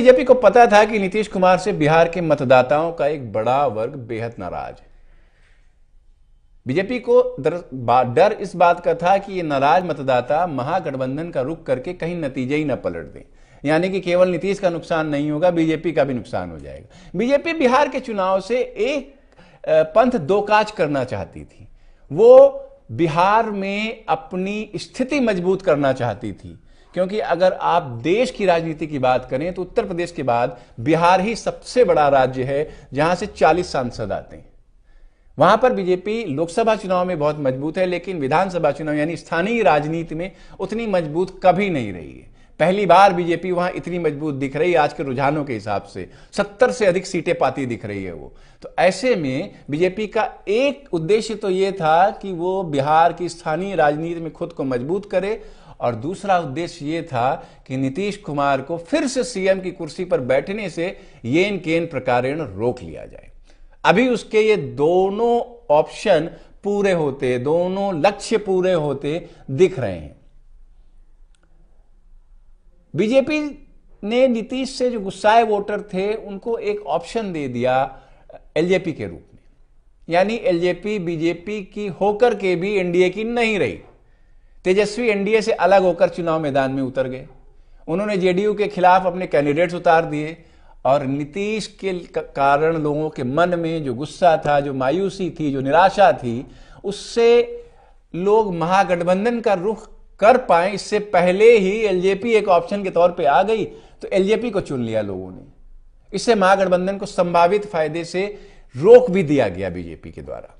BJP को पता था कि नीतीश कुमार से बिहार के मतदाताओं का एक बड़ा वर्ग बेहद नाराज है बीजेपी को डर इस बात का था कि ये नाराज मतदाता महागठबंधन का रुख करके कहीं नतीजे ही न पलट दें यानी कि केवल नीतीश का नुकसान नहीं होगा बीजेपी का भी नुकसान हो जाएगा बीजेपी बिहार के चुनाव से एक पंथ दो काज करना चाहती थी वो बिहार में अपनी स्थिति मजबूत करना चाहती थी क्योंकि अगर आप देश की राजनीति की बात करें तो उत्तर प्रदेश के बाद बिहार ही सबसे बड़ा राज्य है जहां से 40 सांसद आते हैं वहां पर बीजेपी लोकसभा चुनाव में बहुत मजबूत है लेकिन विधानसभा चुनाव यानी स्थानीय राजनीति में उतनी मजबूत कभी नहीं रही है पहली बार बीजेपी वहां इतनी मजबूत दिख रही है आज के रुझानों के हिसाब से सत्तर से अधिक सीटें पाती दिख रही है वो तो ऐसे में बीजेपी का एक उद्देश्य तो ये था कि वो बिहार की स्थानीय राजनीति में खुद को मजबूत करे और दूसरा उद्देश्य ये था कि नीतीश कुमार को फिर से सीएम की कुर्सी पर बैठने से येन केन प्रकारेण रोक लिया जाए अभी उसके ये दोनों ऑप्शन पूरे होते दोनों लक्ष्य पूरे होते दिख रहे हैं बीजेपी ने नीतीश से जो गुस्साए वोटर थे उनको एक ऑप्शन दे दिया एलजेपी के रूप में यानी एलजेपी बीजेपी की होकर के भी एनडीए की नहीं रही तेजस्वी एनडीए से अलग होकर चुनाव मैदान में उतर गए उन्होंने जेडीयू के खिलाफ अपने कैंडिडेट्स उतार दिए और नीतीश के कारण लोगों के मन में जो गुस्सा था जो मायूसी थी जो निराशा थी उससे लोग महागठबंधन का रुख कर पाए इससे पहले ही एलजेपी एक ऑप्शन के तौर पे आ गई तो एलजेपी को चुन लिया लोगों ने इससे महागठबंधन को संभावित फायदे से रोक भी दिया गया बीजेपी के द्वारा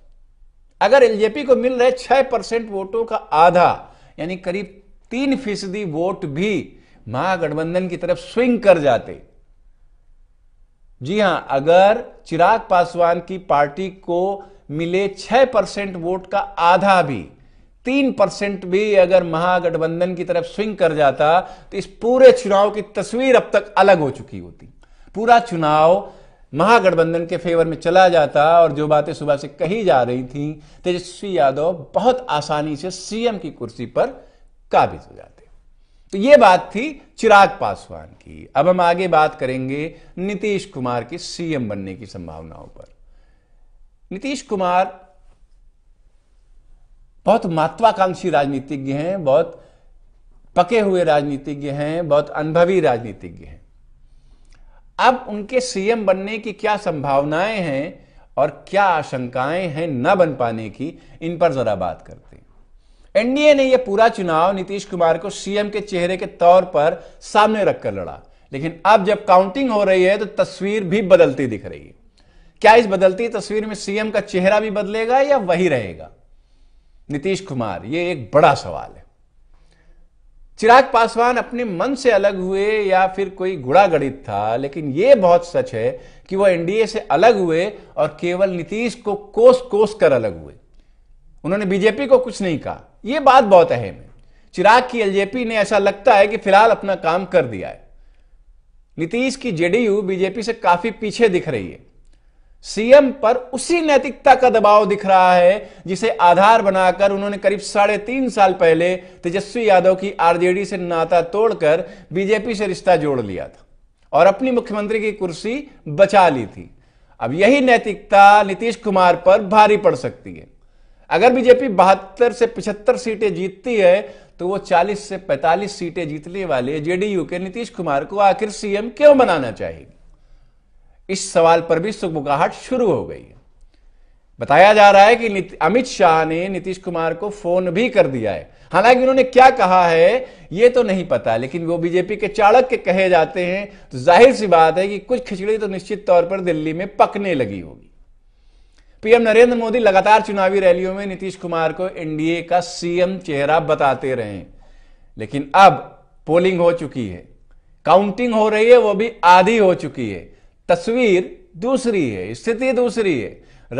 अगर एलजेपी को मिल रहे छह परसेंट वोटों का आधा यानी करीब तीन फीसदी वोट भी महागठबंधन की तरफ स्विंग कर जाते जी हां अगर चिराग पासवान की पार्टी को मिले छह परसेंट वोट का आधा भी तीन परसेंट भी अगर महागठबंधन की तरफ स्विंग कर जाता तो इस पूरे चुनाव की तस्वीर अब तक अलग हो चुकी होती पूरा चुनाव महागठबंधन के फेवर में चला जाता और जो बातें सुबह से कही जा रही थीं तेजस्वी यादव बहुत आसानी से सीएम की कुर्सी पर काबिज हो जाते तो ये बात थी चिराग पासवान की अब हम आगे बात करेंगे नीतीश कुमार के सीएम बनने की संभावनाओं पर नीतीश कुमार बहुत महत्वाकांक्षी राजनीतिज्ञ हैं बहुत पके हुए राजनीतिज्ञ हैं बहुत अनुभवी राजनीतिज्ञ हैं अब उनके सीएम बनने की क्या संभावनाएं हैं और क्या आशंकाएं हैं न बन पाने की इन पर जरा बात करते हैं एनडीए ने यह पूरा चुनाव नीतीश कुमार को सीएम के चेहरे के तौर पर सामने रखकर लड़ा लेकिन अब जब काउंटिंग हो रही है तो तस्वीर भी बदलती दिख रही है क्या इस बदलती तस्वीर में सीएम का चेहरा भी बदलेगा या वही रहेगा नीतीश कुमार यह एक बड़ा सवाल है चिराग पासवान अपने मन से अलग हुए या फिर कोई घुड़ागणित था लेकिन यह बहुत सच है कि वह एनडीए से अलग हुए और केवल नीतीश को कोस कोस कर अलग हुए उन्होंने बीजेपी को कुछ नहीं कहा यह बात बहुत अहम है चिराग की एलजेपी ने ऐसा लगता है कि फिलहाल अपना काम कर दिया है नीतीश की जेडीयू बीजेपी से काफी पीछे दिख रही है सीएम पर उसी नैतिकता का दबाव दिख रहा है जिसे आधार बनाकर उन्होंने करीब साढ़े तीन साल पहले तेजस्वी यादव की आरजेडी से नाता तोड़कर बीजेपी से रिश्ता जोड़ लिया था और अपनी मुख्यमंत्री की कुर्सी बचा ली थी अब यही नैतिकता नीतीश कुमार पर भारी पड़ सकती है अगर बीजेपी बहत्तर से पिछहत्तर सीटें जीतती है तो वो 40 से 45 सीटें जीतने वाले जेडीयू के नीतीश कुमार को आखिर सीएम क्यों बनाना चाहेगी इस सवाल पर भी सुगबुगाहट शुरू हो गई बताया जा रहा है कि अमित शाह ने नीतीश कुमार को फोन भी कर दिया है हालांकि उन्होंने क्या कहा है यह तो नहीं पता लेकिन वो बीजेपी के चाणक के कहे जाते हैं तो जाहिर सी बात है कि कुछ खिचड़ी तो निश्चित तौर पर दिल्ली में पकने लगी होगी पीएम नरेंद्र मोदी लगातार चुनावी रैलियों में नीतीश कुमार को एनडीए का सीएम चेहरा बताते रहे लेकिन अब पोलिंग हो चुकी है काउंटिंग हो रही है वो भी आधी हो चुकी है तस्वीर दूसरी है स्थिति दूसरी है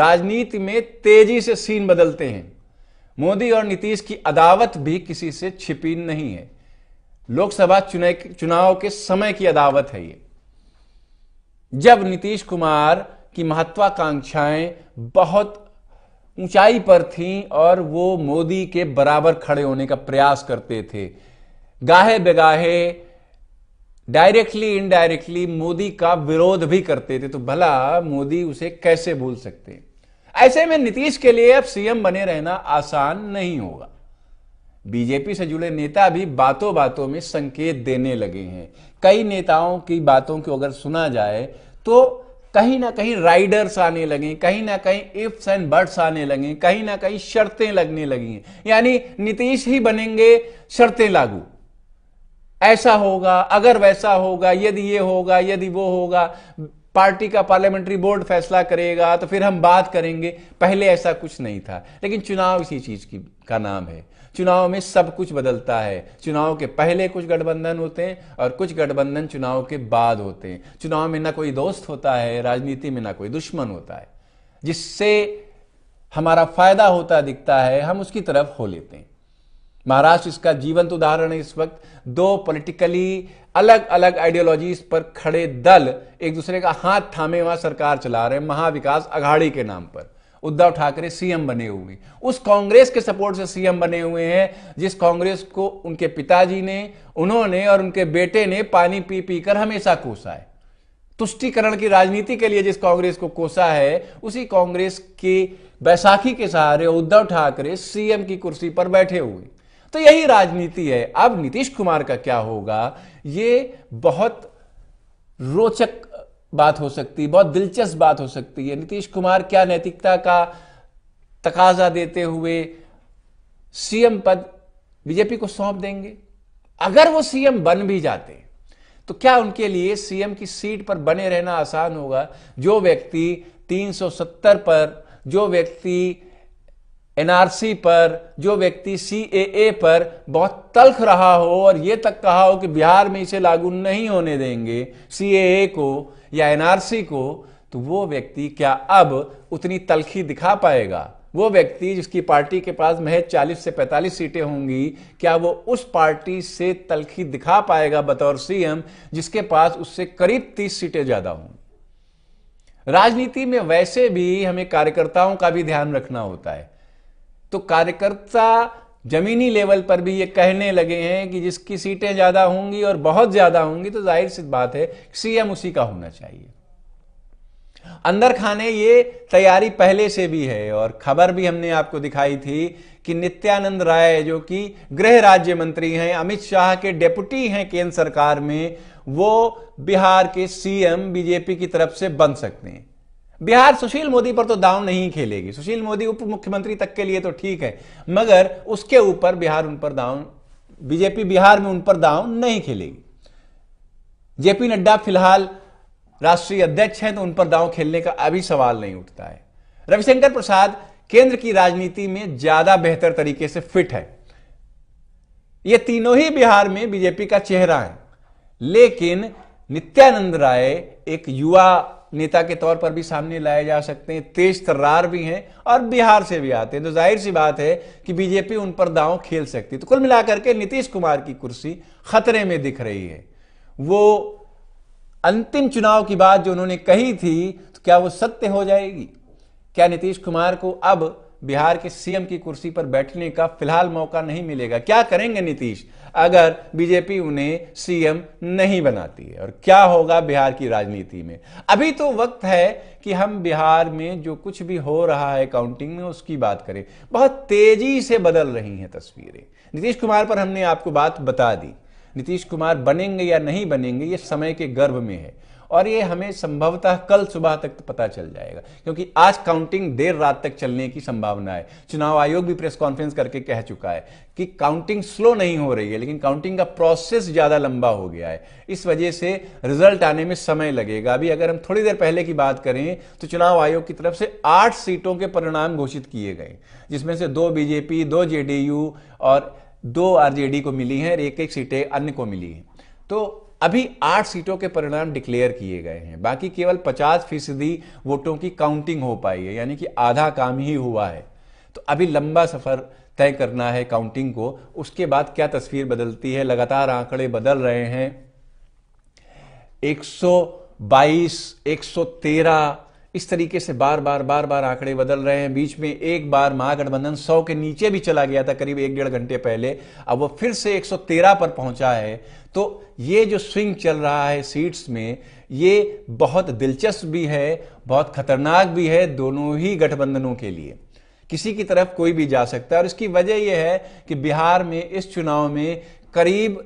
राजनीति में तेजी से सीन बदलते हैं मोदी और नीतीश की अदावत भी किसी से छिपी नहीं है लोकसभा चुनाव के समय की अदावत है ये जब नीतीश कुमार की महत्वाकांक्षाएं बहुत ऊंचाई पर थीं और वो मोदी के बराबर खड़े होने का प्रयास करते थे गाहे बेगाहे डायरेक्टली इनडायरेक्टली मोदी का विरोध भी करते थे तो भला मोदी उसे कैसे भूल सकते ऐसे में नीतीश के लिए अब सीएम बने रहना आसान नहीं होगा बीजेपी से जुड़े नेता भी बातों बातों में संकेत देने लगे हैं कई नेताओं की बातों को अगर सुना जाए तो कहीं ना कहीं राइडर्स आने लगे कहीं ना कहीं इफ्स एंड बर्ड्स आने लगे कहीं ना कहीं शर्तें लगने लगी हैं यानी नीतीश ही बनेंगे शर्तें लागू ऐसा होगा अगर वैसा होगा यदि ये होगा यदि वो होगा पार्टी का पार्लियामेंट्री बोर्ड फैसला करेगा तो फिर हम बात करेंगे पहले ऐसा कुछ नहीं था लेकिन चुनाव इसी चीज की का नाम है चुनाव में सब कुछ बदलता है चुनाव के पहले कुछ गठबंधन होते हैं और कुछ गठबंधन चुनाव के बाद होते हैं चुनाव में ना कोई दोस्त होता है राजनीति में ना कोई दुश्मन होता है जिससे हमारा फायदा होता दिखता है हम उसकी तरफ हो लेते हैं महाराष्ट्र इसका जीवंत उदाहरण है इस वक्त दो पॉलिटिकली अलग अलग आइडियोलॉजीज पर खड़े दल एक दूसरे का हाथ थामे हुआ सरकार चला रहे महाविकास अघाड़ी के नाम पर उद्धव ठाकरे सीएम बने हुए उस कांग्रेस के सपोर्ट से सीएम बने हुए हैं जिस कांग्रेस को उनके पिताजी ने उन्होंने और उनके बेटे ने पानी पी पी कर हमेशा कोसा है तुष्टिकरण की राजनीति के लिए जिस कांग्रेस को कोसा है उसी कांग्रेस के बैसाखी के सहारे उद्धव ठाकरे सीएम की कुर्सी पर बैठे हुए तो यही राजनीति है अब नीतीश कुमार का क्या होगा ये बहुत रोचक बात हो सकती है बहुत दिलचस्प बात हो सकती है नीतीश कुमार क्या नैतिकता का तकाजा देते हुए सीएम पद बीजेपी को सौंप देंगे अगर वो सीएम बन भी जाते तो क्या उनके लिए सीएम की सीट पर बने रहना आसान होगा जो व्यक्ति 370 पर जो व्यक्ति एनआरसी पर जो व्यक्ति सीएए पर बहुत तल्ख रहा हो और ये तक कहा हो कि बिहार में इसे लागू नहीं होने देंगे सीएए को या एनआरसी को तो वो व्यक्ति क्या अब उतनी तलखी दिखा पाएगा वो व्यक्ति जिसकी पार्टी के पास महज 40 से 45 सीटें होंगी क्या वो उस पार्टी से तलखी दिखा पाएगा बतौर सीएम जिसके पास उससे करीब 30 सीटें ज्यादा होंगी राजनीति में वैसे भी हमें कार्यकर्ताओं का भी ध्यान रखना होता है तो कार्यकर्ता जमीनी लेवल पर भी ये कहने लगे हैं कि जिसकी सीटें ज़्यादा होंगी और बहुत ज़्यादा होंगी तो जाहिर सी बात है सीएम उसी का होना चाहिए अंदर खाने ये तैयारी पहले से भी है और खबर भी हमने आपको दिखाई थी कि नित्यानंद राय जो कि गृह राज्य मंत्री हैं अमित शाह के डेप्यूटी हैं केंद्र सरकार में वो बिहार के सीएम बीजेपी की तरफ से बन सकते हैं बिहार सुशील मोदी पर तो दाव नहीं खेलेगी सुशील मोदी उप मुख्यमंत्री तक के लिए तो ठीक है मगर उसके ऊपर बिहार उन पर दाव बीजेपी बिहार में उन पर दाव नहीं खेलेगी जेपी नड्डा फिलहाल राष्ट्रीय अध्यक्ष हैं तो उन पर दाव खेलने का अभी सवाल नहीं उठता है रविशंकर प्रसाद केंद्र की राजनीति में ज्यादा बेहतर तरीके से फिट है ये तीनों ही बिहार में बीजेपी का चेहरा है लेकिन नित्यानंद राय एक युवा नेता के तौर पर भी सामने लाए जा सकते हैं तेज तर्रार भी हैं और बिहार से भी आते हैं तो जाहिर सी बात है कि बीजेपी उन पर दांव खेल सकती है तो कुल मिलाकर के नीतीश कुमार की कुर्सी खतरे में दिख रही है वो अंतिम चुनाव की बात जो उन्होंने कही थी तो क्या वो सत्य हो जाएगी क्या नीतीश कुमार को अब बिहार के सीएम की कुर्सी पर बैठने का फिलहाल मौका नहीं मिलेगा क्या करेंगे नीतीश अगर बीजेपी उन्हें सीएम नहीं बनाती है और क्या होगा बिहार की राजनीति में अभी तो वक्त है कि हम बिहार में जो कुछ भी हो रहा है काउंटिंग में उसकी बात करें बहुत तेजी से बदल रही हैं तस्वीरें नीतीश कुमार पर हमने आपको बात बता दी नीतीश कुमार बनेंगे या नहीं बनेंगे ये समय के गर्भ में है और ये हमें संभवतः कल सुबह तक पता चल जाएगा क्योंकि आज काउंटिंग देर रात तक चलने की संभावना है चुनाव आयोग भी प्रेस कॉन्फ्रेंस करके कह चुका है कि काउंटिंग स्लो नहीं हो रही है लेकिन काउंटिंग का प्रोसेस ज्यादा लंबा हो गया है इस वजह से रिजल्ट आने में समय लगेगा अभी अगर हम थोड़ी देर पहले की बात करें तो चुनाव आयोग की तरफ से आठ सीटों के परिणाम घोषित किए गए जिसमें से दो बीजेपी दो जेडीयू और दो आरजेडी को मिली है और एक एक सीटें अन्य को मिली है तो अभी आठ सीटों के परिणाम डिक्लेयर किए गए हैं बाकी केवल पचास फीसदी वोटों की काउंटिंग हो पाई है यानी कि आधा काम ही हुआ है तो अभी लंबा सफर तय करना है काउंटिंग को उसके बाद क्या तस्वीर बदलती है लगातार आंकड़े बदल रहे हैं 122, 113 इस तरीके से बार बार बार बार आंकड़े बदल रहे हैं बीच में एक बार महागठबंधन 100 के नीचे भी चला गया था करीब एक डेढ़ घंटे पहले अब वो फिर से 113 पर पहुंचा है तो ये जो स्विंग चल रहा है सीट्स में ये बहुत दिलचस्प भी है बहुत खतरनाक भी है दोनों ही गठबंधनों के लिए किसी की तरफ कोई भी जा सकता है और इसकी वजह यह है कि बिहार में इस चुनाव में करीब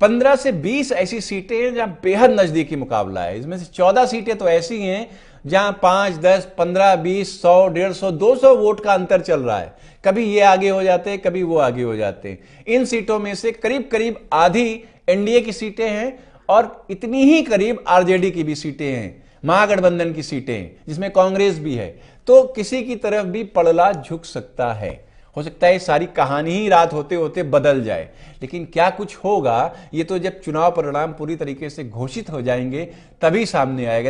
पंद्रह से बीस ऐसी सीटें हैं जहां बेहद नजदीकी मुकाबला है इसमें से चौदह सीटें तो ऐसी हैं जहां पांच दस पंद्रह बीस सौ डेढ़ सौ दो सौ वोट का अंतर चल रहा है कभी ये आगे हो जाते हैं कभी वो आगे हो जाते हैं इन सीटों में से करीब करीब आधी एनडीए की सीटें हैं और इतनी ही करीब आरजेडी की भी सीटें हैं महागठबंधन की सीटें जिसमें कांग्रेस भी है तो किसी की तरफ भी पड़ला झुक सकता है हो सकता है सारी कहानी ही रात होते होते बदल जाए लेकिन क्या कुछ होगा ये तो जब चुनाव परिणाम पूरी तरीके से घोषित हो जाएंगे तभी सामने आएगा